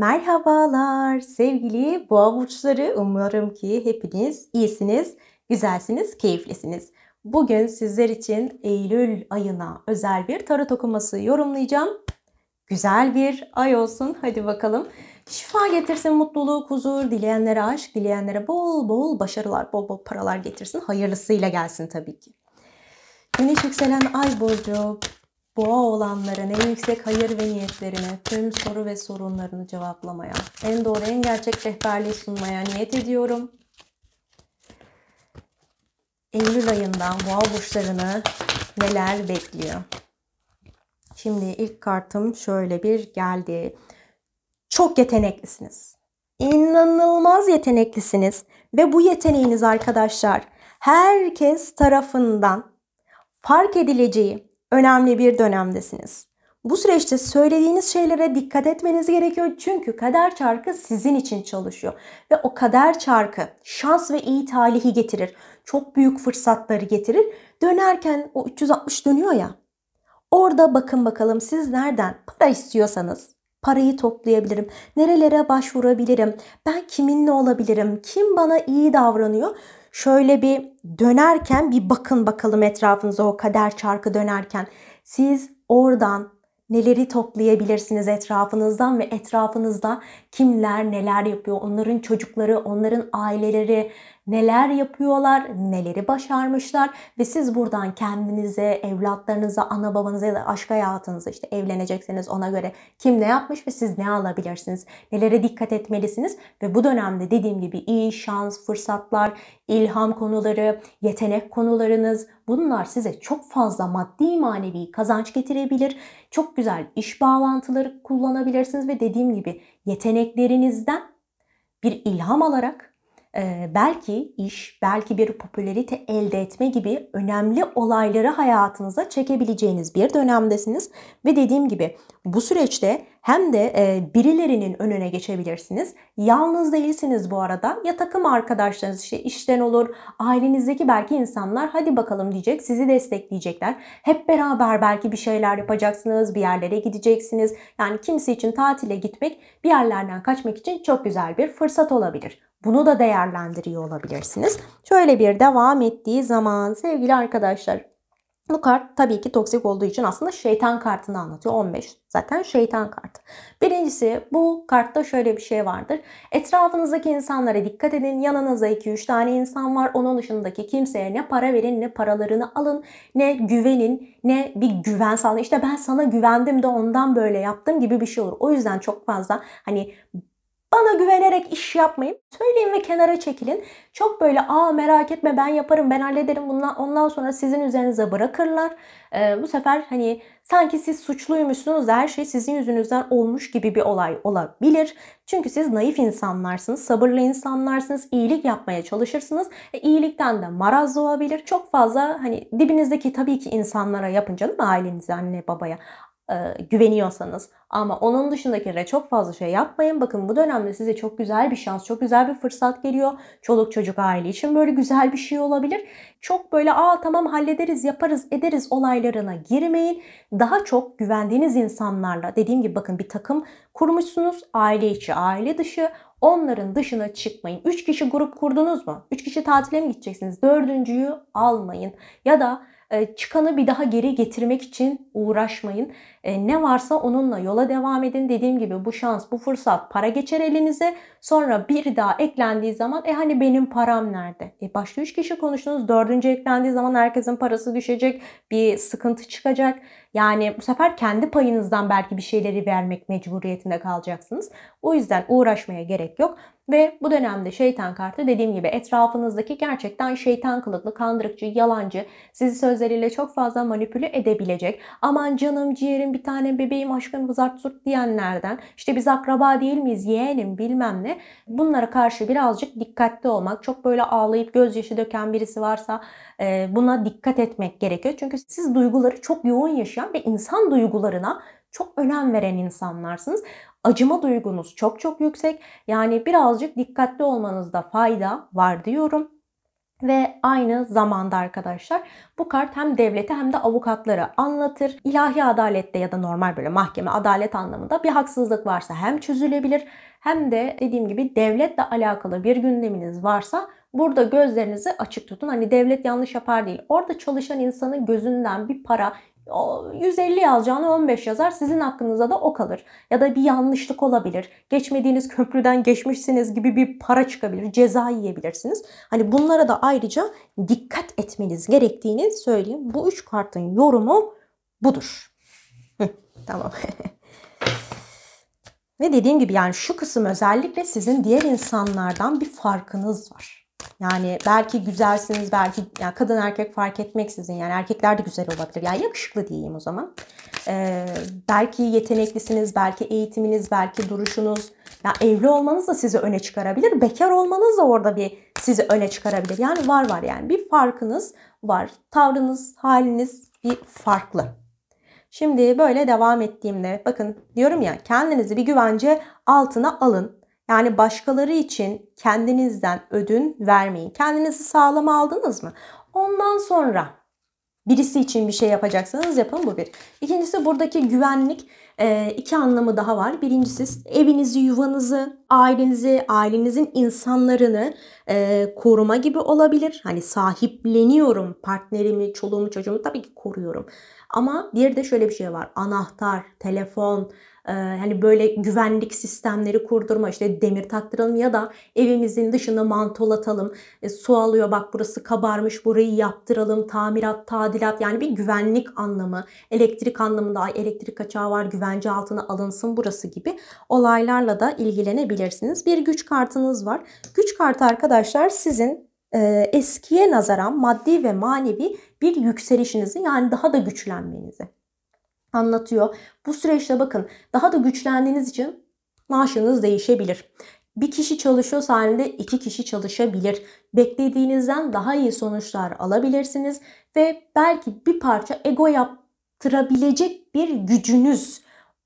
Merhabalar sevgili boğa burçları. Umarım ki hepiniz iyisiniz, güzelsiniz, keyiflisiniz. Bugün sizler için Eylül ayına özel bir tarot okuması yorumlayacağım. Güzel bir ay olsun. Hadi bakalım. Şifa getirsin mutluluk, huzur, dileyenlere aşk, dileyenlere bol bol başarılar, bol bol paralar getirsin. Hayırlısıyla gelsin tabii ki. Güneş yükselen ay burcu Boğa olanların en yüksek hayır ve niyetlerine, tüm soru ve sorunlarını cevaplamaya, en doğru en gerçek rehberliği sunmaya niyet ediyorum. Eylül ayından boğa burçlarını neler bekliyor? Şimdi ilk kartım şöyle bir geldi. Çok yeteneklisiniz. İnanılmaz yeteneklisiniz ve bu yeteneğiniz arkadaşlar herkes tarafından fark edileceği, önemli bir dönemdesiniz. Bu süreçte söylediğiniz şeylere dikkat etmeniz gerekiyor çünkü kader çarkı sizin için çalışıyor ve o kader çarkı şans ve iyi talihi getirir. Çok büyük fırsatları getirir. Dönerken o 360 dönüyor ya. Orada bakın bakalım siz nereden para istiyorsanız parayı toplayabilirim? Nerelere başvurabilirim? Ben kiminle olabilirim? Kim bana iyi davranıyor? şöyle bir dönerken bir bakın bakalım etrafınıza o kader çarkı dönerken. Siz oradan neleri toplayabilirsiniz etrafınızdan ve etrafınızda kimler neler yapıyor, onların çocukları, onların aileleri neler yapıyorlar, neleri başarmışlar ve siz buradan kendinize, evlatlarınıza, ana babanıza ya da aşk hayatınıza işte evlenecekseniz ona göre kim ne yapmış ve siz ne alabilirsiniz, nelere dikkat etmelisiniz ve bu dönemde dediğim gibi iyi şans, fırsatlar, ilham konuları, yetenek konularınız bunlar size çok fazla maddi manevi kazanç getirebilir çok güzel iş bağlantıları kullanabilirsiniz ve dediğim gibi yeteneklerinizden bir ilham alarak belki iş, belki bir popülerite elde etme gibi önemli olayları hayatınıza çekebileceğiniz bir dönemdesiniz. Ve dediğim gibi bu süreçte hem de birilerinin önüne geçebilirsiniz. Yalnız değilsiniz bu arada. Ya takım arkadaşlarınız işte işten olur, ailenizdeki belki insanlar hadi bakalım diyecek, sizi destekleyecekler. Hep beraber belki bir şeyler yapacaksınız, bir yerlere gideceksiniz. Yani kimse için tatile gitmek, bir yerlerden kaçmak için çok güzel bir fırsat olabilir. Bunu da değerlendiriyor olabilirsiniz. Şöyle bir devam ettiği zaman sevgili arkadaşlar bu kart tabii ki toksik olduğu için aslında şeytan kartını anlatıyor. 15 zaten şeytan kartı. Birincisi bu kartta şöyle bir şey vardır. Etrafınızdaki insanlara dikkat edin. Yanınıza 2-3 tane insan var. Onun dışındaki kimseye ne para verin ne paralarını alın ne güvenin ne bir güven sağlayın. İşte ben sana güvendim de ondan böyle yaptım gibi bir şey olur. O yüzden çok fazla hani bana güvenerek iş yapmayın. Söyleyin ve kenara çekilin. Çok böyle aa merak etme ben yaparım ben hallederim bundan ondan sonra sizin üzerinize bırakırlar. Ee, bu sefer hani sanki siz suçluymuşsunuz her şey sizin yüzünüzden olmuş gibi bir olay olabilir. Çünkü siz naif insanlarsınız, sabırlı insanlarsınız, iyilik yapmaya çalışırsınız. E, iyilikten de maraz olabilir. Çok fazla hani dibinizdeki tabii ki insanlara yapın canım ailenize, anne babaya. E, güveniyorsanız. Ama onun dışındakilere çok fazla şey yapmayın. Bakın bu dönemde size çok güzel bir şans, çok güzel bir fırsat geliyor. Çoluk çocuk aile için böyle güzel bir şey olabilir. Çok böyle aa tamam hallederiz, yaparız, ederiz olaylarına girmeyin. Daha çok güvendiğiniz insanlarla dediğim gibi bakın bir takım kurmuşsunuz. Aile içi, aile dışı. Onların dışına çıkmayın. 3 kişi grup kurdunuz mu? 3 kişi tatile mi gideceksiniz? Dördüncüyü almayın. Ya da ee, çıkanı bir daha geri getirmek için uğraşmayın. Ee, ne varsa onunla yola devam edin. Dediğim gibi bu şans, bu fırsat para geçer elinize. Sonra bir daha eklendiği zaman e hani benim param nerede? E başta 3 kişi konuştunuz. Dördüncü eklendiği zaman herkesin parası düşecek. Bir sıkıntı çıkacak. Yani bu sefer kendi payınızdan belki bir şeyleri vermek mecburiyetinde kalacaksınız. O yüzden uğraşmaya gerek yok. Ve bu dönemde şeytan kartı dediğim gibi etrafınızdaki gerçekten şeytan kılıklı, kandırıkçı, yalancı, sizi sözleriyle çok fazla manipüle edebilecek. Aman canım, ciğerim, bir tane bebeğim, aşkım, vızart zurt diyenlerden, işte biz akraba değil miyiz, yeğenim bilmem ne. Bunlara karşı birazcık dikkatli olmak, çok böyle ağlayıp gözyaşı döken birisi varsa e, buna dikkat etmek gerekiyor. Çünkü siz duyguları çok yoğun yaşayan ve insan duygularına çok önem veren insanlarsınız. Acıma duygunuz çok çok yüksek. Yani birazcık dikkatli olmanızda fayda var diyorum. Ve aynı zamanda arkadaşlar bu kart hem devlete hem de avukatları anlatır. İlahi adalette ya da normal böyle mahkeme adalet anlamında bir haksızlık varsa hem çözülebilir hem de dediğim gibi devletle alakalı bir gündeminiz varsa burada gözlerinizi açık tutun. Hani devlet yanlış yapar değil. Orada çalışan insanın gözünden bir para 150 yazacağını 15 yazar sizin hakkınıza da o kalır. Ya da bir yanlışlık olabilir. Geçmediğiniz köprüden geçmişsiniz gibi bir para çıkabilir. Ceza yiyebilirsiniz. Hani bunlara da ayrıca dikkat etmeniz gerektiğini söyleyeyim. Bu üç kartın yorumu budur. tamam. Ve dediğim gibi yani şu kısım özellikle sizin diğer insanlardan bir farkınız var. Yani belki güzelsiniz, belki yani kadın erkek fark etmeksizin yani erkekler de güzel olabilir. Yani yakışıklı diyeyim o zaman. Ee, belki yeteneklisiniz, belki eğitiminiz, belki duruşunuz. Ya evli olmanız da sizi öne çıkarabilir. Bekar olmanız da orada bir sizi öne çıkarabilir. Yani var var yani bir farkınız var. Tavrınız, haliniz bir farklı. Şimdi böyle devam ettiğimde bakın diyorum ya kendinizi bir güvence altına alın. Yani başkaları için kendinizden ödün vermeyin. Kendinizi sağlam aldınız mı? Ondan sonra birisi için bir şey yapacaksanız yapın bu bir. İkincisi buradaki güvenlik e, iki anlamı daha var. Birincisi evinizi, yuvanızı, ailenizi, ailenizin insanlarını e, koruma gibi olabilir. Hani sahipleniyorum partnerimi, çoluğumu, çocuğumu tabii ki koruyorum. Ama bir de şöyle bir şey var. Anahtar, telefon, hani böyle güvenlik sistemleri kurdurma işte demir taktıralım ya da evimizin dışında mantolatalım. E, su alıyor bak burası kabarmış burayı yaptıralım. Tamirat, tadilat yani bir güvenlik anlamı, elektrik anlamında elektrik kaçağı var güvence altına alınsın burası gibi olaylarla da ilgilenebilirsiniz. Bir güç kartınız var. Güç kartı arkadaşlar sizin eskiye nazaran maddi ve manevi bir yükselişinizi yani daha da güçlenmenizi anlatıyor. Bu süreçte bakın daha da güçlendiğiniz için maaşınız değişebilir. Bir kişi çalışıyor halinde iki kişi çalışabilir. Beklediğinizden daha iyi sonuçlar alabilirsiniz ve belki bir parça ego yaptırabilecek bir gücünüz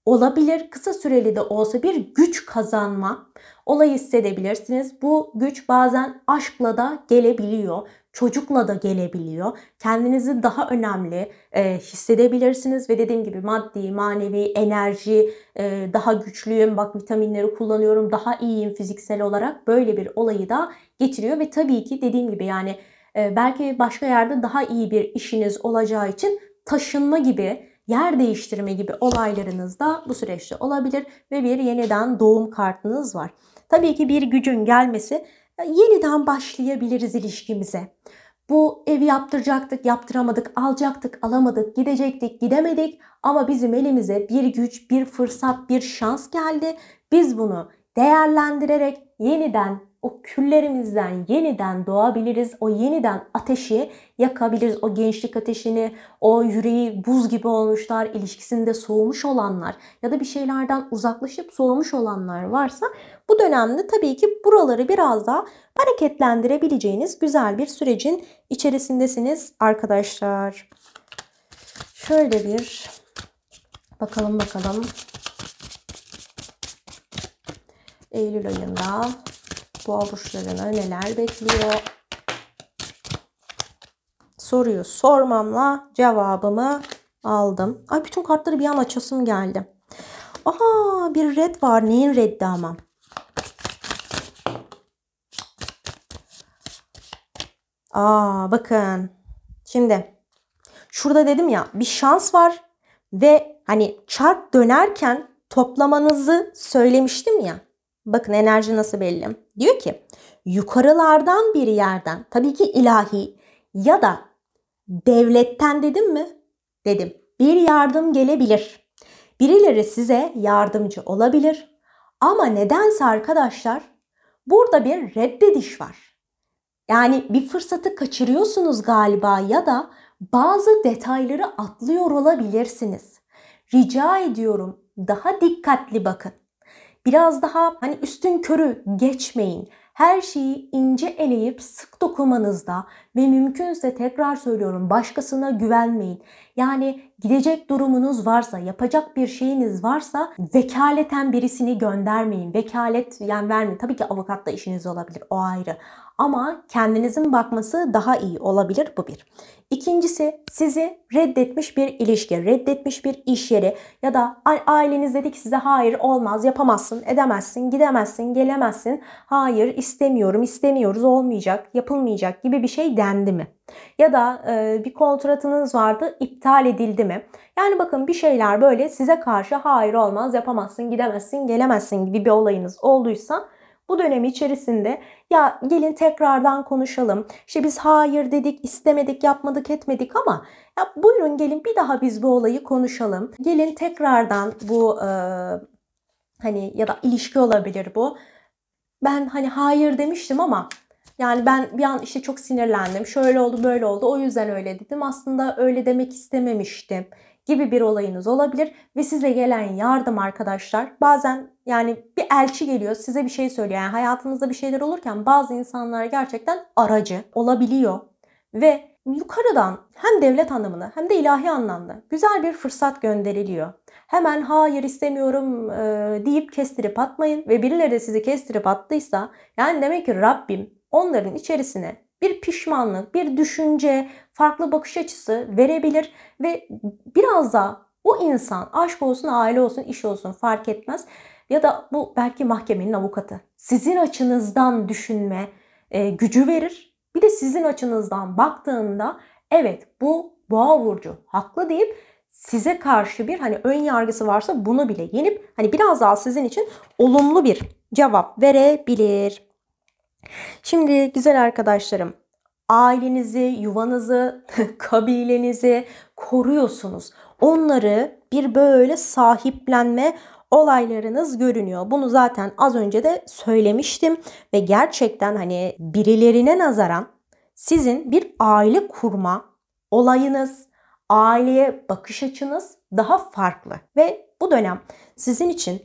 olabilir. Kısa süreli de olsa bir güç kazanma olayı hissedebilirsiniz. Bu güç bazen aşkla da gelebiliyor. Çocukla da gelebiliyor. Kendinizi daha önemli e, hissedebilirsiniz ve dediğim gibi maddi, manevi, enerji, e, daha güçlüyüm, bak vitaminleri kullanıyorum, daha iyiyim fiziksel olarak böyle bir olayı da getiriyor ve tabii ki dediğim gibi yani e, belki başka yerde daha iyi bir işiniz olacağı için taşınma gibi yer değiştirme gibi olaylarınız da bu süreçte olabilir ve bir yeniden doğum kartınız var. Tabii ki bir gücün gelmesi e, yeniden başlayabiliriz ilişkimize. Bu evi yaptıracaktık, yaptıramadık, alacaktık, alamadık, gidecektik, gidemedik ama bizim elimize bir güç, bir fırsat, bir şans geldi. Biz bunu değerlendirerek yeniden o küllerimizden yeniden doğabiliriz. O yeniden ateşi yakabiliriz. O gençlik ateşini, o yüreği buz gibi olmuşlar, ilişkisinde soğumuş olanlar ya da bir şeylerden uzaklaşıp soğumuş olanlar varsa bu dönemde tabii ki buraları biraz daha hareketlendirebileceğiniz güzel bir sürecin içerisindesiniz arkadaşlar. Şöyle bir bakalım bakalım. Eylül ayında boğa burçlarını neler bekliyor? Soruyu sormamla cevabımı aldım. Ay bütün kartları bir an açasım geldi. Aha bir red var. Neyin reddi ama? Aa bakın. Şimdi şurada dedim ya bir şans var ve hani çark dönerken toplamanızı söylemiştim ya. Bakın enerji nasıl belli. Diyor ki yukarılardan bir yerden tabii ki ilahi ya da devletten dedim mi? Dedim. Bir yardım gelebilir. Birileri size yardımcı olabilir. Ama nedense arkadaşlar burada bir reddediş var. Yani bir fırsatı kaçırıyorsunuz galiba ya da bazı detayları atlıyor olabilirsiniz. Rica ediyorum daha dikkatli bakın. Biraz daha hani üstün körü geçmeyin. Her şeyi ince eleyip sık dokunmanızda ve mümkünse tekrar söylüyorum başkasına güvenmeyin. Yani Gidecek durumunuz varsa, yapacak bir şeyiniz varsa vekaleten birisini göndermeyin. Vekalet yani vermeyin. Tabii ki avukatla işiniz olabilir o ayrı. Ama kendinizin bakması daha iyi olabilir bu bir. İkincisi sizi reddetmiş bir ilişki, reddetmiş bir iş yeri ya da aileniz dedi ki size hayır olmaz, yapamazsın, edemezsin, gidemezsin, gelemezsin, hayır istemiyorum, istemiyoruz, olmayacak, yapılmayacak gibi bir şey dendi mi? Ya da e, bir kontratınız vardı, iptal edildi mi? mi? Yani bakın bir şeyler böyle size karşı hayır olmaz, yapamazsın, gidemezsin, gelemezsin gibi bir olayınız olduysa bu dönemi içerisinde ya gelin tekrardan konuşalım. İşte biz hayır dedik, istemedik, yapmadık, etmedik ama ya buyurun gelin bir daha biz bu olayı konuşalım. Gelin tekrardan bu e, hani ya da ilişki olabilir bu. Ben hani hayır demiştim ama yani ben bir an işte çok sinirlendim. Şöyle oldu böyle oldu. O yüzden öyle dedim. Aslında öyle demek istememiştim gibi bir olayınız olabilir ve size gelen yardım arkadaşlar bazen yani bir elçi geliyor size bir şey söylüyor. Yani hayatınızda bir şeyler olurken bazı insanlar gerçekten aracı olabiliyor ve yukarıdan hem devlet anlamında hem de ilahi anlamda güzel bir fırsat gönderiliyor. Hemen hayır istemiyorum e, deyip kestirip atmayın ve birileri de sizi kestirip attıysa yani demek ki Rabbim onların içerisine bir pişmanlık, bir düşünce, farklı bakış açısı verebilir ve biraz daha o insan aşk olsun, aile olsun, iş olsun fark etmez. Ya da bu belki mahkemenin avukatı. Sizin açınızdan düşünme e, gücü verir. Bir de sizin açınızdan baktığında evet bu boğa burcu haklı deyip size karşı bir hani ön yargısı varsa bunu bile yenip hani biraz daha sizin için olumlu bir cevap verebilir. Şimdi güzel arkadaşlarım, ailenizi, yuvanızı, kabilenizi koruyorsunuz. Onları bir böyle sahiplenme olaylarınız görünüyor. Bunu zaten az önce de söylemiştim ve gerçekten hani birilerine nazaran sizin bir aile kurma olayınız, aileye bakış açınız daha farklı ve bu dönem sizin için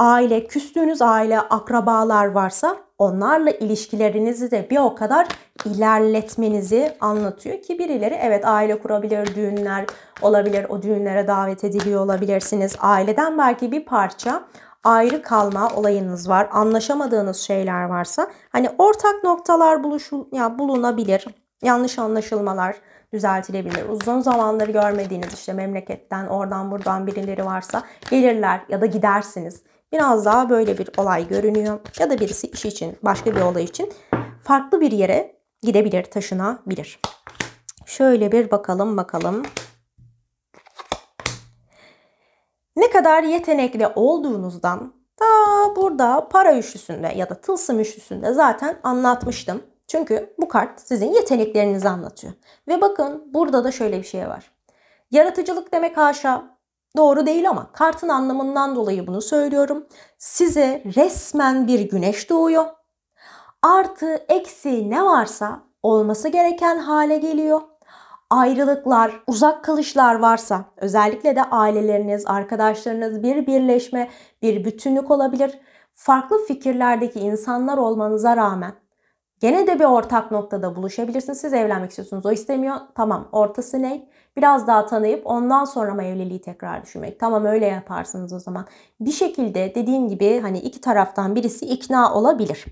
aile, küstüğünüz aile, akrabalar varsa onlarla ilişkilerinizi de bir o kadar ilerletmenizi anlatıyor ki birileri evet aile kurabilir, düğünler olabilir, o düğünlere davet ediliyor olabilirsiniz. Aileden belki bir parça ayrı kalma olayınız var. Anlaşamadığınız şeyler varsa hani ortak noktalar buluşul ya bulunabilir. Yanlış anlaşılmalar düzeltilebilir. Uzun zamanları görmediğiniz işte memleketten oradan buradan birileri varsa gelirler ya da gidersiniz biraz daha böyle bir olay görünüyor. Ya da birisi iş için, başka bir olay için farklı bir yere gidebilir, taşınabilir. Şöyle bir bakalım bakalım. Ne kadar yetenekli olduğunuzdan da burada para üçlüsünde ya da tılsım üçlüsünde zaten anlatmıştım. Çünkü bu kart sizin yeteneklerinizi anlatıyor. Ve bakın burada da şöyle bir şey var. Yaratıcılık demek haşa, Doğru değil ama kartın anlamından dolayı bunu söylüyorum. Size resmen bir güneş doğuyor. Artı eksi ne varsa olması gereken hale geliyor. Ayrılıklar, uzak kalışlar varsa özellikle de aileleriniz, arkadaşlarınız bir birleşme, bir bütünlük olabilir. Farklı fikirlerdeki insanlar olmanıza rağmen Gene de bir ortak noktada buluşabilirsiniz. Siz evlenmek istiyorsunuz. O istemiyor. Tamam ortası ne? Biraz daha tanıyıp ondan sonra mı evliliği tekrar düşünmek? Tamam öyle yaparsınız o zaman. Bir şekilde dediğim gibi hani iki taraftan birisi ikna olabilir.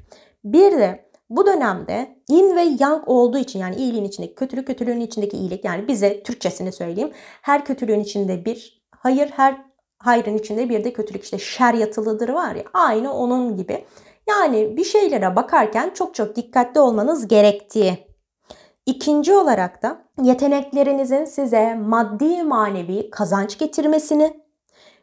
Bir de bu dönemde yin ve yang olduğu için yani iyiliğin içindeki kötülük, kötülüğün içindeki iyilik yani bize Türkçesini söyleyeyim. Her kötülüğün içinde bir hayır, her hayrın içinde bir de kötülük işte şer yatılıdır var ya aynı onun gibi. Yani bir şeylere bakarken çok çok dikkatli olmanız gerektiği. İkinci olarak da yeteneklerinizin size maddi manevi kazanç getirmesini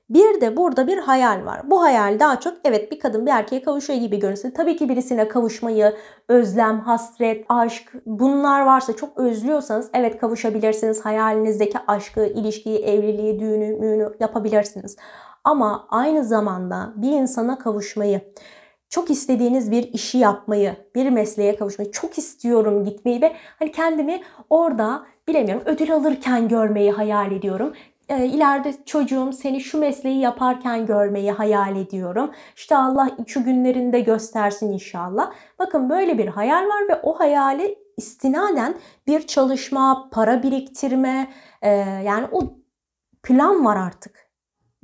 bir de burada bir hayal var. Bu hayal daha çok evet bir kadın bir erkeğe kavuşuyor gibi görünsün. Tabii ki birisine kavuşmayı, özlem, hasret, aşk bunlar varsa çok özlüyorsanız evet kavuşabilirsiniz. Hayalinizdeki aşkı, ilişkiyi, evliliği, düğünü, müğünü yapabilirsiniz. Ama aynı zamanda bir insana kavuşmayı çok istediğiniz bir işi yapmayı, bir mesleğe kavuşmayı çok istiyorum gitmeyi ve hani kendimi orada bilemiyorum ödül alırken görmeyi hayal ediyorum. E, ileride çocuğum seni şu mesleği yaparken görmeyi hayal ediyorum. İşte Allah şu günlerinde göstersin inşallah. Bakın böyle bir hayal var ve o hayali istinaden bir çalışma, para biriktirme e, yani o plan var artık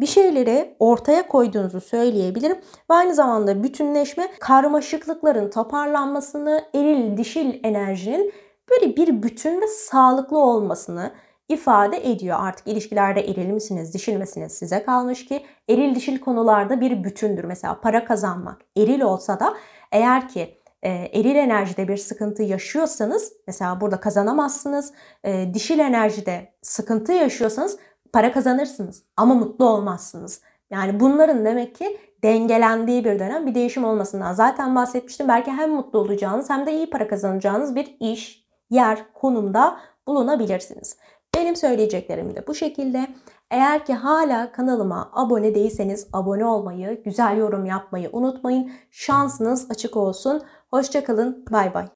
bir şeyleri ortaya koyduğunuzu söyleyebilirim. Ve aynı zamanda bütünleşme karmaşıklıkların toparlanmasını, eril dişil enerjinin böyle bir bütün ve sağlıklı olmasını ifade ediyor. Artık ilişkilerde eril misiniz, dişil misiniz size kalmış ki eril dişil konularda bir bütündür. Mesela para kazanmak eril olsa da eğer ki e, eril enerjide bir sıkıntı yaşıyorsanız mesela burada kazanamazsınız. E, dişil enerjide sıkıntı yaşıyorsanız para kazanırsınız ama mutlu olmazsınız. Yani bunların demek ki dengelendiği bir dönem bir değişim olmasından zaten bahsetmiştim. Belki hem mutlu olacağınız hem de iyi para kazanacağınız bir iş, yer, konumda bulunabilirsiniz. Benim söyleyeceklerim de bu şekilde. Eğer ki hala kanalıma abone değilseniz abone olmayı, güzel yorum yapmayı unutmayın. Şansınız açık olsun. Hoşçakalın. Bay bay.